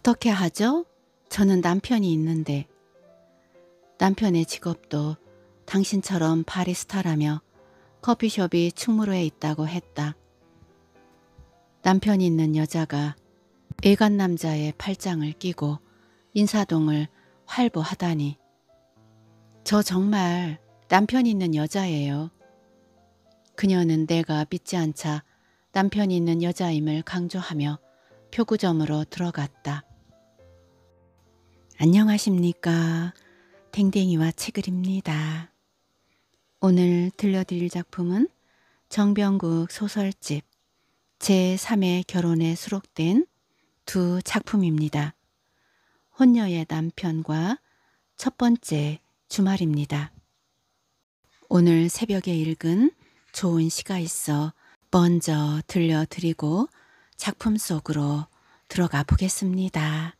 어떻게 하죠? 저는 남편이 있는데. 남편의 직업도 당신처럼 바리스타라며 커피숍이 충무로에 있다고 했다. 남편이 있는 여자가 애간 남자의 팔짱을 끼고 인사동을 활보하다니. 저 정말 남편 이 있는 여자예요. 그녀는 내가 믿지 않자 남편 이 있는 여자임을 강조하며 표구점으로 들어갔다. 안녕하십니까. 댕댕이와 책을입니다. 오늘 들려드릴 작품은 정병국 소설집 제3의 결혼에 수록된 두 작품입니다. 혼녀의 남편과 첫 번째 주말입니다. 오늘 새벽에 읽은 좋은 시가 있어 먼저 들려드리고 작품 속으로 들어가 보겠습니다.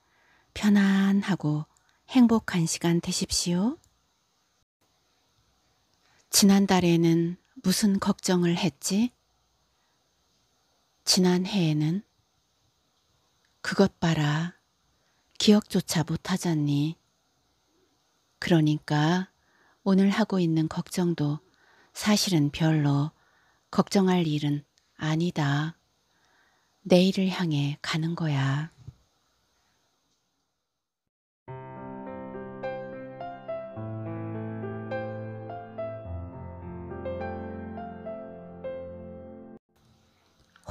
편안하고 행복한 시간 되십시오. 지난달에는 무슨 걱정을 했지? 지난해에는 그것 봐라. 기억조차 못하잖니. 그러니까 오늘 하고 있는 걱정도 사실은 별로 걱정할 일은 아니다. 내일을 향해 가는 거야.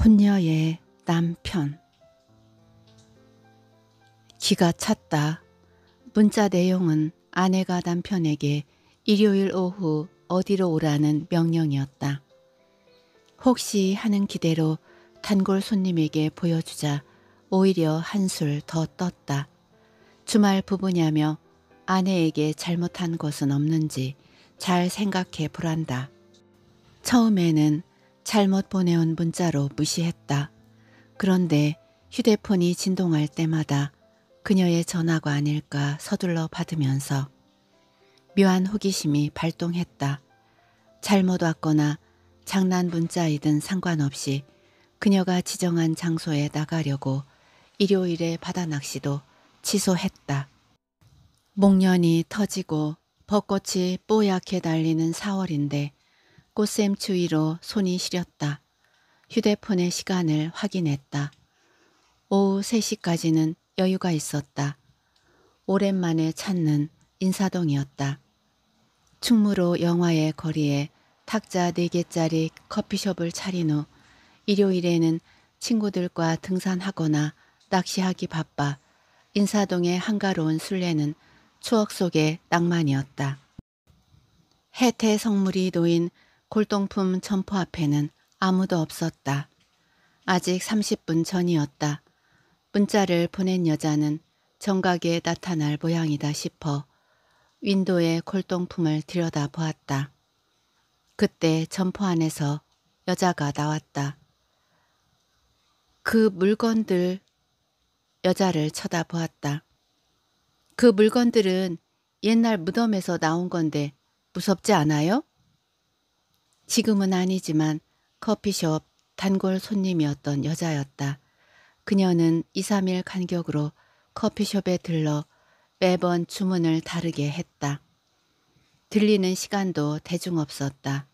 혼녀의 남편 기가 찼다. 문자 내용은 아내가 남편에게 일요일 오후 어디로 오라는 명령이었다. 혹시 하는 기대로 단골 손님에게 보여주자 오히려 한술 더 떴다. 주말 부부냐며 아내에게 잘못한 것은 없는지 잘 생각해 보란다. 처음에는 잘못 보내온 문자로 무시했다. 그런데 휴대폰이 진동할 때마다 그녀의 전화가 아닐까 서둘러 받으면서 묘한 호기심이 발동했다. 잘못 왔거나 장난 문자이든 상관없이 그녀가 지정한 장소에 나가려고 일요일에 바다 낚시도 취소했다. 목련이 터지고 벚꽃이 뽀얗게 달리는 4월인데 꽃샘 추위로 손이 시렸다. 휴대폰의 시간을 확인했다. 오후 3시까지는 여유가 있었다. 오랜만에 찾는 인사동이었다. 충무로 영화의 거리에 탁자 4개짜리 커피숍을 차린 후 일요일에는 친구들과 등산하거나 낚시하기 바빠 인사동의 한가로운 순례는 추억 속의 낭만이었다. 해태 성물이 놓인 골동품 점포 앞에는 아무도 없었다. 아직 30분 전이었다. 문자를 보낸 여자는 정각에 나타날 모양이다 싶어 윈도의 골동품을 들여다보았다. 그때 점포 안에서 여자가 나왔다. 그 물건들 여자를 쳐다보았다. 그 물건들은 옛날 무덤에서 나온 건데 무섭지 않아요? 지금은 아니지만 커피숍 단골 손님이었던 여자였다. 그녀는 2, 3일 간격으로 커피숍에 들러 매번 주문을 다르게 했다. 들리는 시간도 대중 없었다.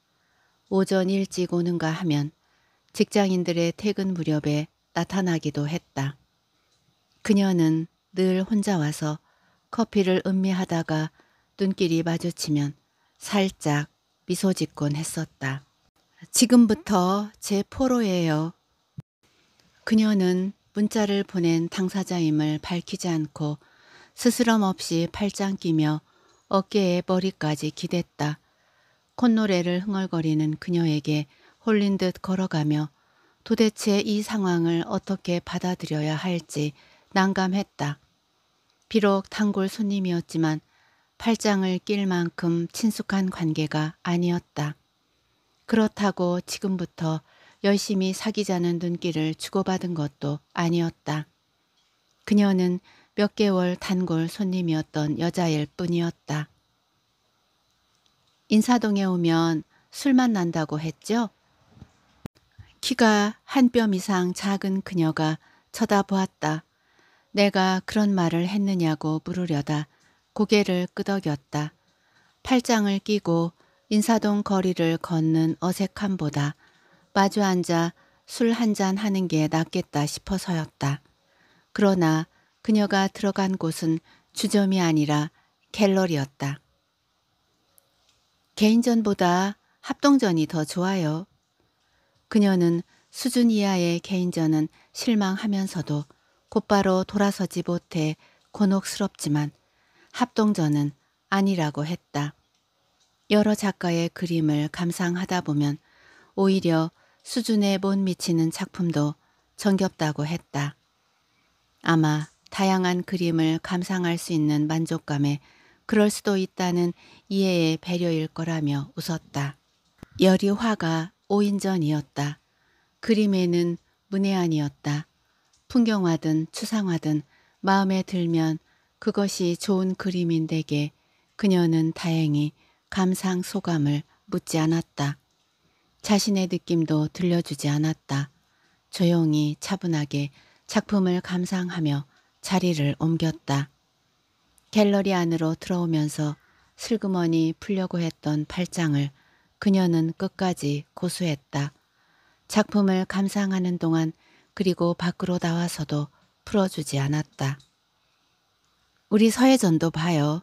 오전 일찍 오는가 하면 직장인들의 퇴근 무렵에 나타나기도 했다. 그녀는 늘 혼자 와서 커피를 음미하다가 눈길이 마주치면 살짝 미소 짓곤 했었다. 지금부터 제 포로예요. 그녀는 문자를 보낸 당사자임을 밝히지 않고 스스럼 없이 팔짱 끼며 어깨에 머리까지 기댔다. 콧노래를 흥얼거리는 그녀에게 홀린 듯 걸어가며 도대체 이 상황을 어떻게 받아들여야 할지 난감했다. 비록 단골 손님이었지만 팔짱을 낄 만큼 친숙한 관계가 아니었다. 그렇다고 지금부터 열심히 사귀자는 눈길을 주고받은 것도 아니었다. 그녀는 몇 개월 단골 손님이었던 여자일 뿐이었다. 인사동에 오면 술만 난다고 했죠? 키가 한 뼘 이상 작은 그녀가 쳐다보았다. 내가 그런 말을 했느냐고 물으려다 고개를 끄덕였다. 팔짱을 끼고 인사동 거리를 걷는 어색함보다 마주 앉아 술 한잔 하는 게 낫겠다 싶어서였다. 그러나 그녀가 들어간 곳은 주점이 아니라 갤러리였다. 개인전보다 합동전이 더 좋아요. 그녀는 수준 이하의 개인전은 실망하면서도 곧바로 돌아서지 못해 곤혹스럽지만 합동전은 아니라고 했다. 여러 작가의 그림을 감상하다 보면 오히려 수준에 못 미치는 작품도 정겹다고 했다. 아마 다양한 그림을 감상할 수 있는 만족감에 그럴 수도 있다는 이해의 배려일 거라며 웃었다. 열이 화가 오인 전이었다. 그림에는 문외한이었다. 풍경화든 추상화든 마음에 들면 그것이 좋은 그림인 데게 그녀는 다행히 감상 소감을 묻지 않았다. 자신의 느낌도 들려주지 않았다. 조용히 차분하게 작품을 감상하며 자리를 옮겼다. 갤러리 안으로 들어오면서 슬그머니 풀려고 했던 팔짱을 그녀는 끝까지 고수했다. 작품을 감상하는 동안 그리고 밖으로 나와서도 풀어주지 않았다. 우리 서해전도 봐요.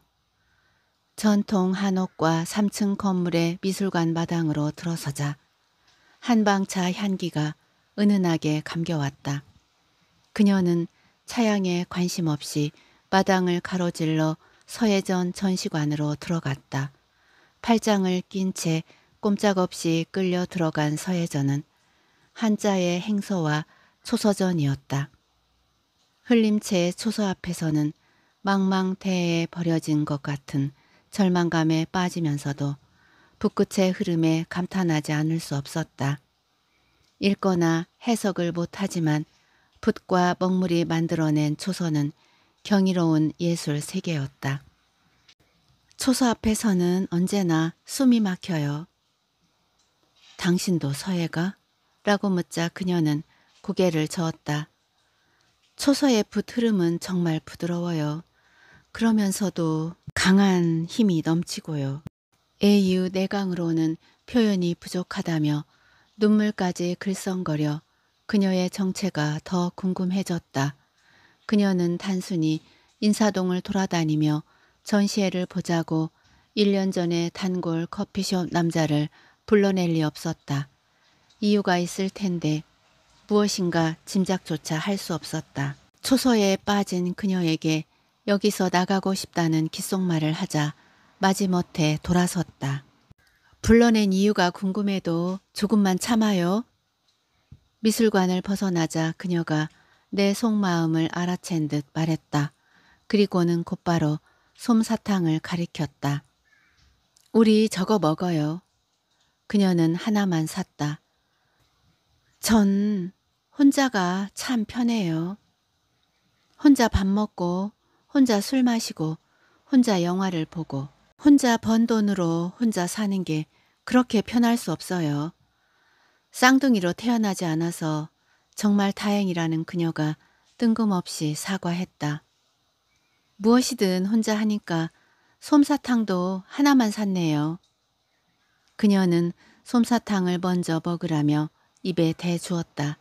전통 한옥과 3층 건물의 미술관 마당으로 들어서자 한방차 향기가 은은하게 감겨왔다. 그녀는 차양에 관심 없이 마당을 가로질러 서해전 전시관으로 들어갔다. 팔짱을 낀 채 꼼짝없이 끌려 들어간 서해전은 한자의 행서와 초서전이었다. 흘림체 초서 앞에서는 망망태에 버려진 것 같은 절망감에 빠지면서도 북끝의 흐름에 감탄하지 않을 수 없었다. 읽거나 해석을 못하지만 붓과 먹물이 만들어낸 초선는 경이로운 예술 세계였다. 초소 앞에서는 언제나 숨이 막혀요. 당신도 서예가? 라고 묻자 그녀는 고개를 저었다. 초소의 붓 흐름은 정말 부드러워요. 그러면서도 강한 힘이 넘치고요. 에이유 내강으로는 표현이 부족하다며 눈물까지 글썽거려 그녀의 정체가 더 궁금해졌다. 그녀는 단순히 인사동을 돌아다니며 전시회를 보자고 1년 전에 단골 커피숍 남자를 불러낼 리 없었다. 이유가 있을 텐데 무엇인가 짐작조차 할 수 없었다. 초소에 빠진 그녀에게 여기서 나가고 싶다는 귓속말을 하자 마지못해 돌아섰다. 불러낸 이유가 궁금해도 조금만 참아요. 미술관을 벗어나자 그녀가 내 속마음을 알아챈 듯 말했다. 그리고는 곧바로 솜사탕을 가리켰다. 우리 저거 먹어요. 그녀는 하나만 샀다. 전 혼자가 참 편해요. 혼자 밥 먹고 혼자 술 마시고 혼자 영화를 보고 혼자 번 돈으로 혼자 사는 게 그렇게 편할 수 없어요. 쌍둥이로 태어나지 않아서 정말 다행이라는 그녀가 뜬금없이 사과했다. 무엇이든 혼자 하니까 솜사탕도 하나만 샀네요. 그녀는 솜사탕을 먼저 먹으라며 입에 대주었다.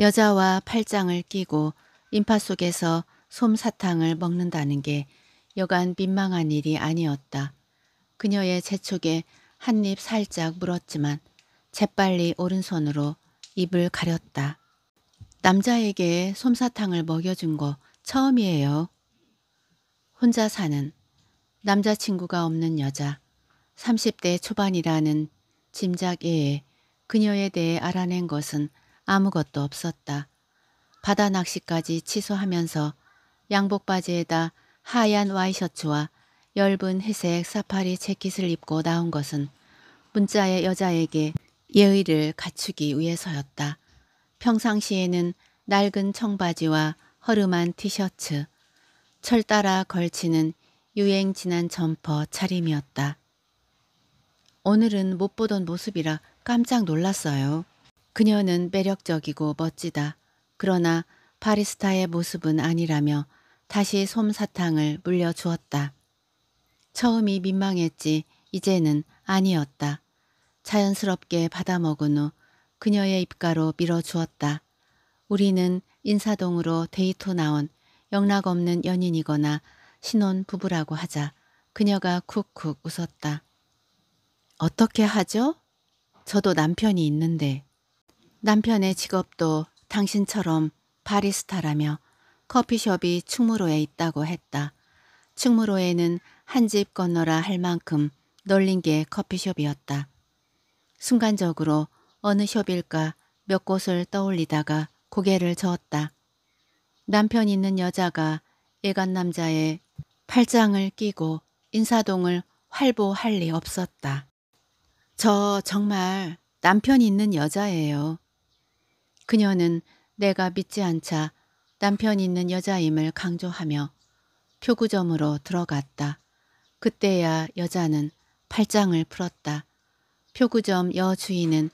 여자와 팔짱을 끼고 인파 속에서 솜사탕을 먹는다는 게 여간 민망한 일이 아니었다. 그녀의 재촉에 한 입 살짝 물었지만 재빨리 오른손으로 입을 가렸다. 남자에게 솜사탕을 먹여준 거 처음이에요. 혼자 사는 남자친구가 없는 여자 30대 초반이라는 짐작에 그녀에 대해 알아낸 것은 아무것도 없었다. 바다 낚시까지 취소하면서 양복 바지에다 하얀 와이셔츠와 엷은 회색 사파리 재킷을 입고 나온 것은 문자의 여자에게 예의를 갖추기 위해서였다. 평상시에는 낡은 청바지와 허름한 티셔츠, 철 따라 걸치는 유행 지난 점퍼 차림이었다. 오늘은 못 보던 모습이라 깜짝 놀랐어요. 그녀는 매력적이고 멋지다. 그러나 바리스타의 모습은 아니라며 다시 솜사탕을 물려주었다. 처음이 민망했지 이제는 아니었다. 자연스럽게 받아먹은 후 그녀의 입가로 밀어주었다. 우리는 인사동으로 데이트 나온 영락 없는 연인이거나 신혼 부부라고 하자 그녀가 쿡쿡 웃었다. 어떻게 하죠? 저도 남편이 있는데. 남편의 직업도 당신처럼 바리스타라며 커피숍이 충무로에 있다고 했다. 충무로에는 한 집 건너라 할 만큼 널린 게 커피숍이었다. 순간적으로 어느 숍일까 몇 곳을 떠올리다가 고개를 저었다. 남편 있는 여자가 예간 남자의 팔짱을 끼고 인사동을 활보할 리 없었다. 저 정말 남편 있는 여자예요. 그녀는 내가 믿지 않자 남편이 있는 여자임을 강조하며 표구점으로 들어갔다. 그때야 여자는 팔짱을 풀었다. 표구점 여주인은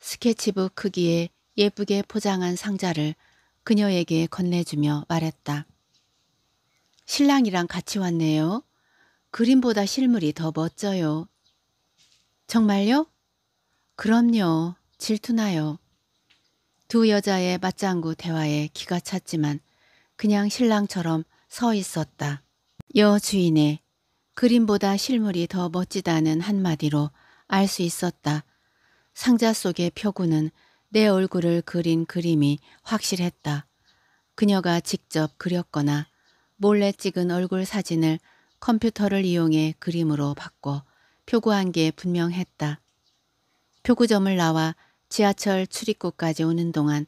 스케치북 크기에 예쁘게 포장한 상자를 그녀에게 건네주며 말했다. 신랑이랑 같이 왔네요. 그림보다 실물이 더 멋져요. 정말요? 그럼요. 질투나요. 두 여자의 맞장구 대화에 기가 찼지만 그냥 신랑처럼 서 있었다. 여주인의 그림보다 실물이 더 멋지다는 한마디로 알 수 있었다. 상자 속의 표구는 내 얼굴을 그린 그림이 확실했다. 그녀가 직접 그렸거나 몰래 찍은 얼굴 사진을 컴퓨터를 이용해 그림으로 바꿔 표구한 게 분명했다. 표구점을 나와 지하철 출입구까지 오는 동안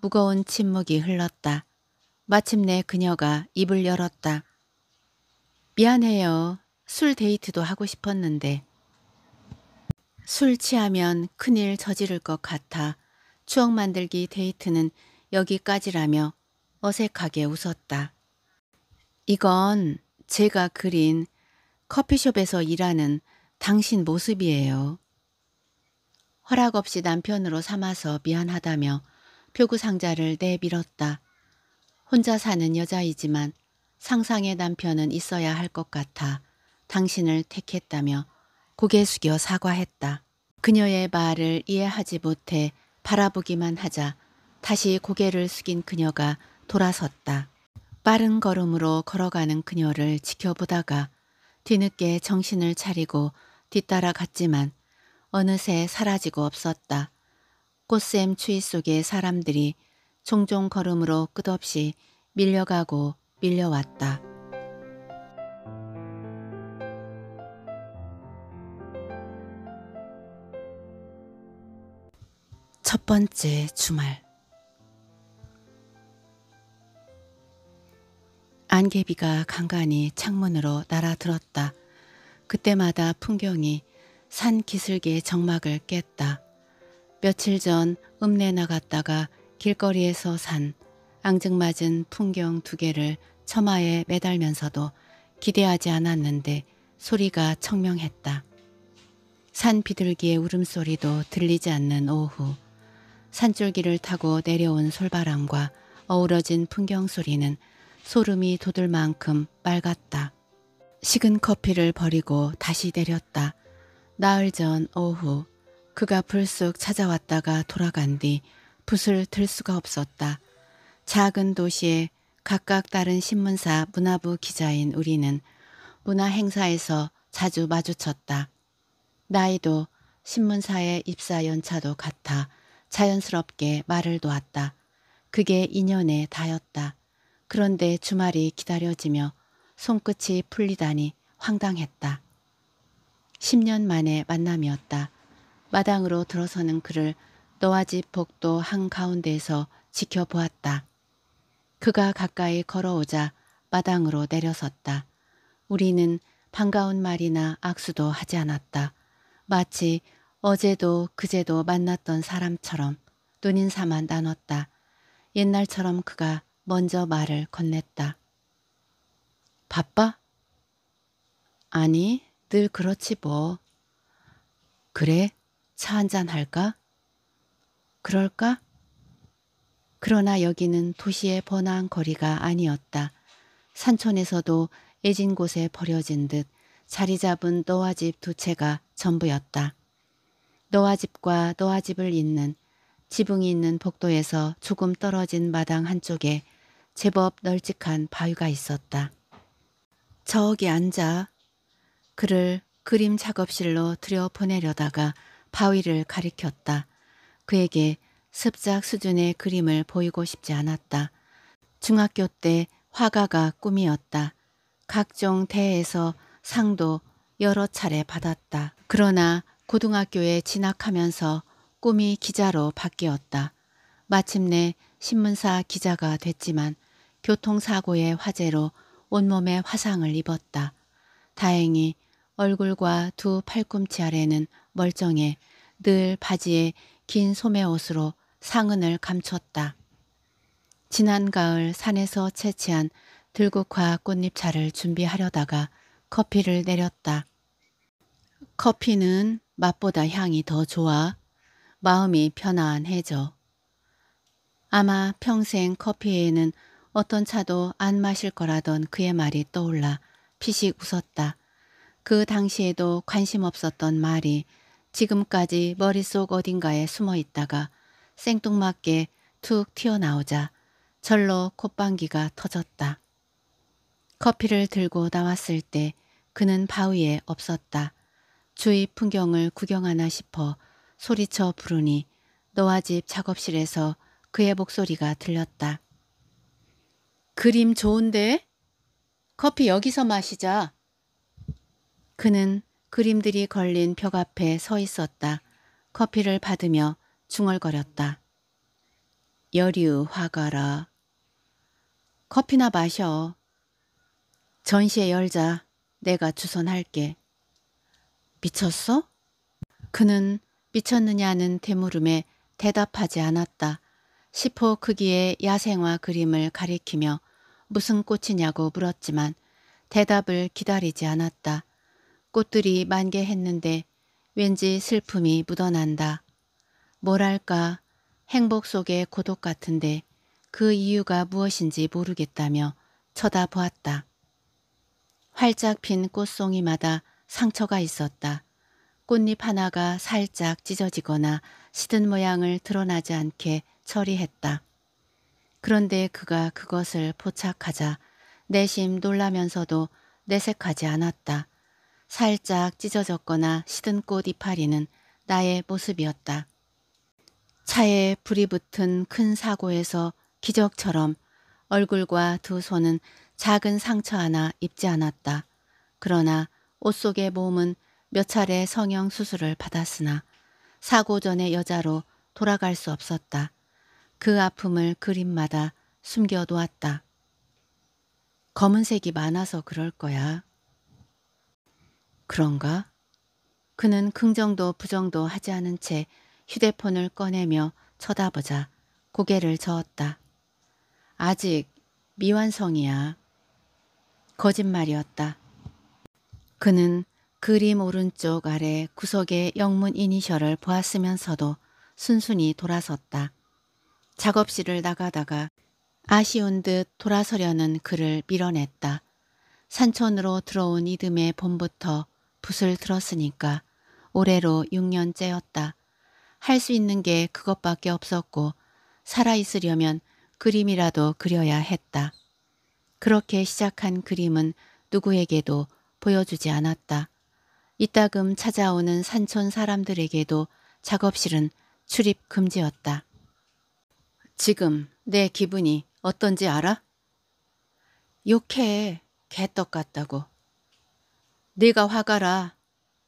무거운 침묵이 흘렀다. 마침내 그녀가 입을 열었다. 미안해요. 술 데이트도 하고 싶었는데. 술 취하면 큰일 저지를 것 같아. 추억 만들기 데이트는 여기까지라며 어색하게 웃었다. 이건 제가 그린 커피숍에서 일하는 당신 모습이에요. 허락 없이 남편으로 삼아서 미안하다며 표구 상자를 내밀었다. 혼자 사는 여자이지만 상상의 남편은 있어야 할 것 같아 당신을 택했다며 고개 숙여 사과했다. 그녀의 말을 이해하지 못해 바라보기만 하자 다시 고개를 숙인 그녀가 돌아섰다. 빠른 걸음으로 걸어가는 그녀를 지켜보다가 뒤늦게 정신을 차리고 뒤따라갔지만 어느새 사라지고 없었다. 꽃샘 추위 속에 사람들이 종종 걸음으로 끝없이 밀려가고 밀려왔다. 첫 번째 주말 안개비가 간간히 창문으로 날아들었다. 그때마다 풍경이 산 기슭의 정막을 깼다. 며칠 전 읍내 나갔다가 길거리에서 산 앙증맞은 풍경 두 개를 처마에 매달면서도 기대하지 않았는데 소리가 청명했다. 산 비둘기의 울음소리도 들리지 않는 오후 산줄기를 타고 내려온 솔바람과 어우러진 풍경소리는 소름이 돋을 만큼 빨갛다. 식은 커피를 버리고 다시 내렸다. 나흘 전 오후 그가 불쑥 찾아왔다가 돌아간 뒤 붓을 들 수가 없었다. 작은 도시에 각각 다른 신문사 문화부 기자인 우리는 문화 행사에서 자주 마주쳤다. 나이도 신문사의 입사 연차도 같아 자연스럽게 말을 놓았다. 그게 인연에 다였다 그런데 주말이 기다려지며 손끝이 풀리다니 황당했다. 10년 만에 만남이었다. 마당으로 들어서는 그를 너와 집 복도 한가운데에서 지켜보았다. 그가 가까이 걸어오자 마당으로 내려섰다. 우리는 반가운 말이나 악수도 하지 않았다. 마치 어제도 그제도 만났던 사람처럼 눈 인사만 나눴다. 옛날처럼 그가 먼저 말을 건넸다. 바빠? 아니, 늘 그렇지 뭐. 그래, 차 한잔 할까? 그럴까? 그러나 여기는 도시의 번화한 거리가 아니었다. 산촌에서도 애진 곳에 버려진 듯 자리 잡은 너와 집 두 채가 전부였다. 너와 집과 너와 집을 잇는 지붕이 있는 복도에서 조금 떨어진 마당 한쪽에 제법 널찍한 바위가 있었다. 저기 앉아 그를 그림 작업실로 들여보내려다가 바위를 가리켰다. 그에게 습작 수준의 그림을 보이고 싶지 않았다. 중학교 때 화가가 꿈이었다. 각종 대회에서 상도 여러 차례 받았다. 그러나 고등학교에 진학하면서 꿈이 기자로 바뀌었다. 마침내 신문사 기자가 됐지만 교통사고의 화재로 온몸에 화상을 입었다. 다행히 얼굴과 두 팔꿈치 아래는 멀쩡해 늘 바지에 긴 소매옷으로 상은을 감췄다. 지난 가을 산에서 채취한 들국화 꽃잎차를 준비하려다가 커피를 내렸다. 커피는 맛보다 향이 더 좋아 마음이 편안해져. 아마 평생 커피에는 어떤 차도 안 마실 거라던 그의 말이 떠올라 피식 웃었다. 그 당시에도 관심 없었던 말이 지금까지 머릿속 어딘가에 숨어 있다가 생뚱맞게 툭 튀어나오자 절로 콧방귀가 터졌다. 커피를 들고 나왔을 때 그는 바위에 없었다. 주위 풍경을 구경하나 싶어 소리쳐 부르니 너와 집 작업실에서 그의 목소리가 들렸다. 그림 좋은데? 커피 여기서 마시자. 그는 그림들이 걸린 벽 앞에 서 있었다. 커피를 받으며 중얼거렸다. 여류 화가라. 커피나 마셔. 전시회 열자. 내가 주선할게. 미쳤어? 그는 미쳤느냐는 대물음에 대답하지 않았다. 10호 크기의 야생화 그림을 가리키며 무슨 꽃이냐고 물었지만 대답을 기다리지 않았다. 꽃들이 만개했는데 왠지 슬픔이 묻어난다. 뭐랄까 행복 속의 고독 같은데 그 이유가 무엇인지 모르겠다며 쳐다보았다. 활짝 핀 꽃송이마다 상처가 있었다. 꽃잎 하나가 살짝 찢어지거나 시든 모양을 드러나지 않게 처리했다. 그런데 그가 그것을 포착하자 내심 놀라면서도 내색하지 않았다. 살짝 찢어졌거나 시든 꽃 이파리는 나의 모습이었다. 차에 불이 붙은 큰 사고에서 기적처럼 얼굴과 두 손은 작은 상처 하나 입지 않았다. 그러나 옷 속의 몸은 몇 차례 성형 수술을 받았으나 사고 전의 여자로 돌아갈 수 없었다. 그 아픔을 그림마다 숨겨두었다 검은색이 많아서 그럴 거야. 그런가? 그는 긍정도 부정도 하지 않은 채 휴대폰을 꺼내며 쳐다보자 고개를 저었다. 아직 미완성이야. 거짓말이었다. 그는 그림 오른쪽 아래 구석에 영문 이니셜을 보았으면서도 순순히 돌아섰다. 작업실을 나가다가 아쉬운 듯 돌아서려는 그를 밀어냈다. 산촌으로 들어온 이듬해 봄부터 붓을 들었으니까 올해로 6년째였다. 할 수 있는 게 그것밖에 없었고 살아있으려면 그림이라도 그려야 했다. 그렇게 시작한 그림은 누구에게도 보여주지 않았다. 이따금 찾아오는 산촌 사람들에게도 작업실은 출입 금지였다. 지금 내 기분이 어떤지 알아? 욕해. 개떡 같다고. 네가 화가라.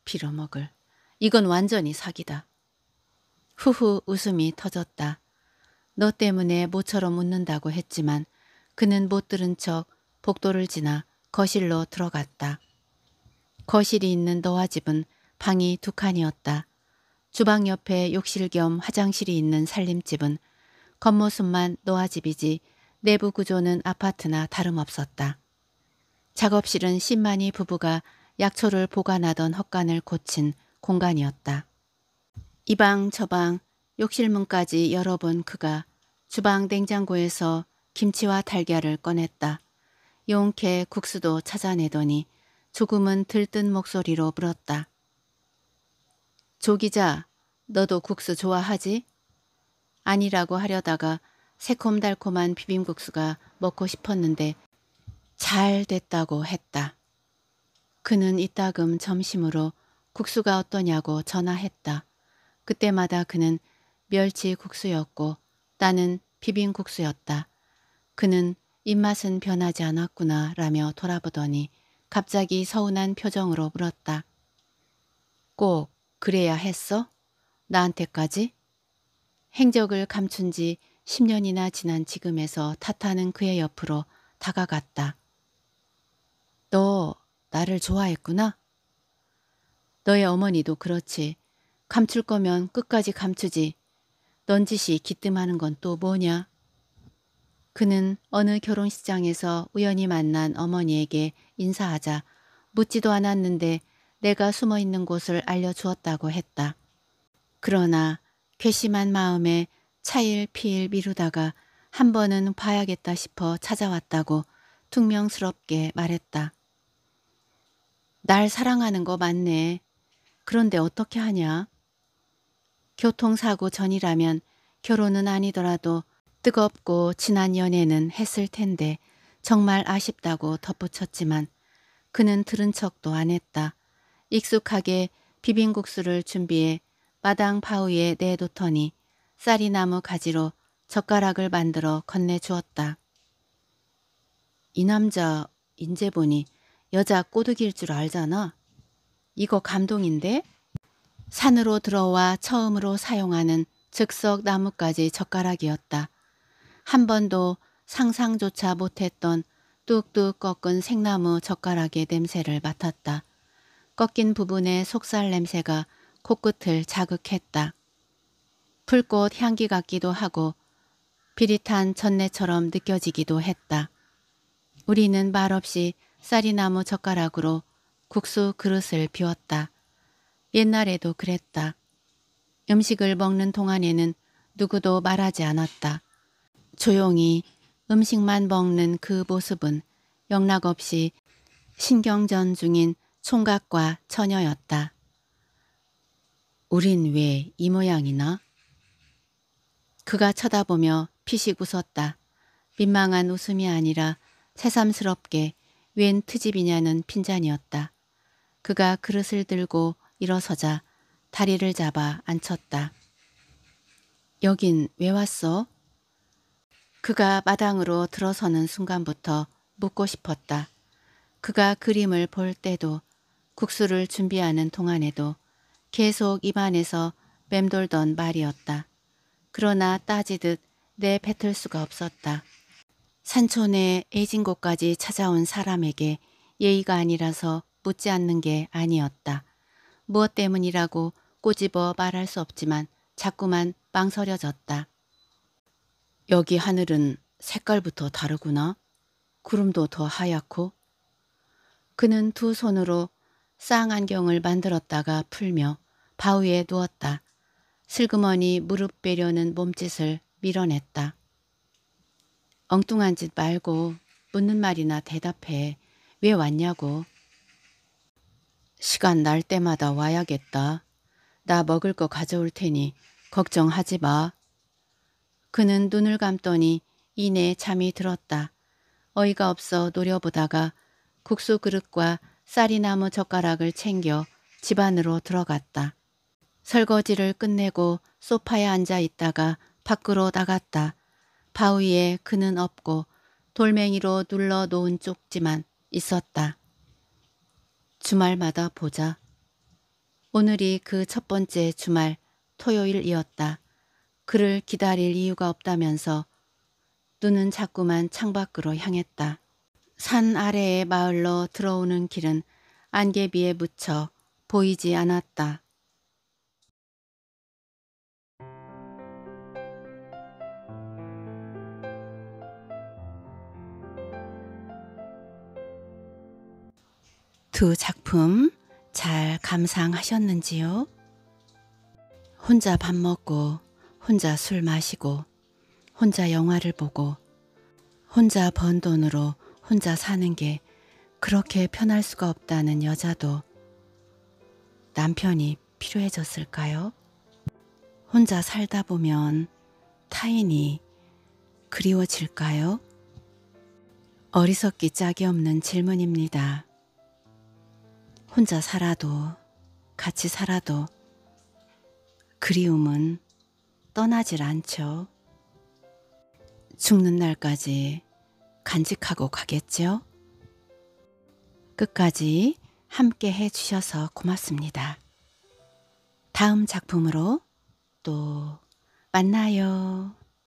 빌어먹을. 이건 완전히 사기다. 후후 웃음이 터졌다. 너 때문에 모처럼 웃는다고 했지만 그는 못 들은 척 복도를 지나 거실로 들어갔다. 거실이 있는 너와 집은 방이 두 칸이었다. 주방 옆에 욕실 겸 화장실이 있는 살림집은 겉모습만 너와 집이지 내부 구조는 아파트나 다름없었다. 작업실은 신만이 부부가 약초를 보관하던 헛간을 고친 공간이었다. 이방 저 방 욕실문까지 열어본 그가 주방 냉장고에서 김치와 달걀을 꺼냈다. 용케 국수도 찾아내더니 조금은 들뜬 목소리로 물었다. 조기자, 너도 국수 좋아하지? 아니라고 하려다가 새콤달콤한 비빔국수가 먹고 싶었는데 잘 됐다고 했다. 그는 이따금 점심으로 국수가 어떠냐고 전화했다. 그때마다 그는 멸치 국수였고 나는 비빔국수였다. 그는 입맛은 변하지 않았구나 라며 돌아보더니 갑자기 서운한 표정으로 물었다. 꼭 그래야 했어? 나한테까지? 행적을 감춘 지 10년이나 지난 지금에서 탓하는 그의 옆으로 다가갔다. 너 나를 좋아했구나. 너의 어머니도 그렇지. 감출 거면 끝까지 감추지. 넌지시 기뜸하는 건 또 뭐냐? 그는 어느 결혼식장에서 우연히 만난 어머니에게 인사하자 묻지도 않았는데 내가 숨어 있는 곳을 알려주었다고 했다. 그러나 괘씸한 마음에 차일 피일 미루다가 한 번은 봐야겠다 싶어 찾아왔다고 퉁명스럽게 말했다. 날 사랑하는 거 맞네. 그런데 어떻게 하냐? 교통사고 전이라면 결혼은 아니더라도 뜨겁고 진한 연애는 했을 텐데 정말 아쉽다고 덧붙였지만 그는 들은 척도 안 했다. 익숙하게 비빔국수를 준비해 마당 바위에 내놓더니 쌀이나무 가지로 젓가락을 만들어 건네주었다. 이 남자 인제 보니 여자 꼬득일줄 알잖아. 이거 감동인데? 산으로 들어와 처음으로 사용하는 즉석 나뭇가지 젓가락이었다. 한 번도 상상조차 못했던 뚝뚝 꺾은 생나무 젓가락의 냄새를 맡았다. 꺾인 부분의 속살 냄새가 코끝을 자극했다. 풀꽃 향기 같기도 하고 비릿한 전내처럼 느껴지기도 했다. 우리는 말없이 쌀이나무 젓가락으로 국수 그릇을 비웠다. 옛날에도 그랬다. 음식을 먹는 동안에는 누구도 말하지 않았다. 조용히 음식만 먹는 그 모습은 영락없이 신경전 중인 총각과 처녀였다. 우린 왜 이 모양이나? 그가 쳐다보며 피식 웃었다. 민망한 웃음이 아니라 새삼스럽게 웬 트집이냐는 핀잔이었다. 그가 그릇을 들고 일어서자 다리를 잡아 앉혔다. 여긴 왜 왔어? 그가 마당으로 들어서는 순간부터 묻고 싶었다. 그가 그림을 볼 때도 국수를 준비하는 동안에도 계속 입안에서 맴돌던 말이었다. 그러나 따지듯 내뱉을 수가 없었다. 산촌에 애진 곳까지 찾아온 사람에게 예의가 아니라서 묻지 않는 게 아니었다. 무엇 때문이라고 꼬집어 말할 수 없지만 자꾸만 망설여졌다. 여기 하늘은 색깔부터 다르구나. 구름도 더 하얗고. 그는 두 손으로 쌍안경을 만들었다가 풀며 바위에 누웠다. 슬그머니 무릎 베려는 몸짓을 밀어냈다. 엉뚱한 짓 말고 묻는 말이나 대답해. 왜 왔냐고. 시간 날 때마다 와야겠다. 나 먹을 거 가져올 테니 걱정하지 마. 그는 눈을 감더니 이내 잠이 들었다. 어이가 없어 노려보다가 국수 그릇과 쌀이나무 젓가락을 챙겨 집안으로 들어갔다. 설거지를 끝내고 소파에 앉아 있다가 밖으로 나갔다. 바위에 그는 없고 돌멩이로 눌러 놓은 쪽지만 있었다. 주말마다 보자. 오늘이 그 첫 번째 주말 토요일이었다. 그를 기다릴 이유가 없다면서 눈은 자꾸만 창밖으로 향했다. 산 아래의 마을로 들어오는 길은 안개비에 묻혀 보이지 않았다. 두 작품 잘 감상하셨는지요? 혼자 밥 먹고, 혼자 술 마시고, 혼자 영화를 보고, 혼자 번 돈으로 혼자 사는 게 그렇게 편할 수가 없다는 여자도 남편이 필요해졌을까요? 혼자 살다 보면 타인이 그리워질까요? 어리석기 짝이 없는 질문입니다. 혼자 살아도 같이 살아도 그리움은 떠나질 않죠. 죽는 날까지 간직하고 가겠죠. 끝까지 함께 해주셔서 고맙습니다. 다음 작품으로 또 만나요.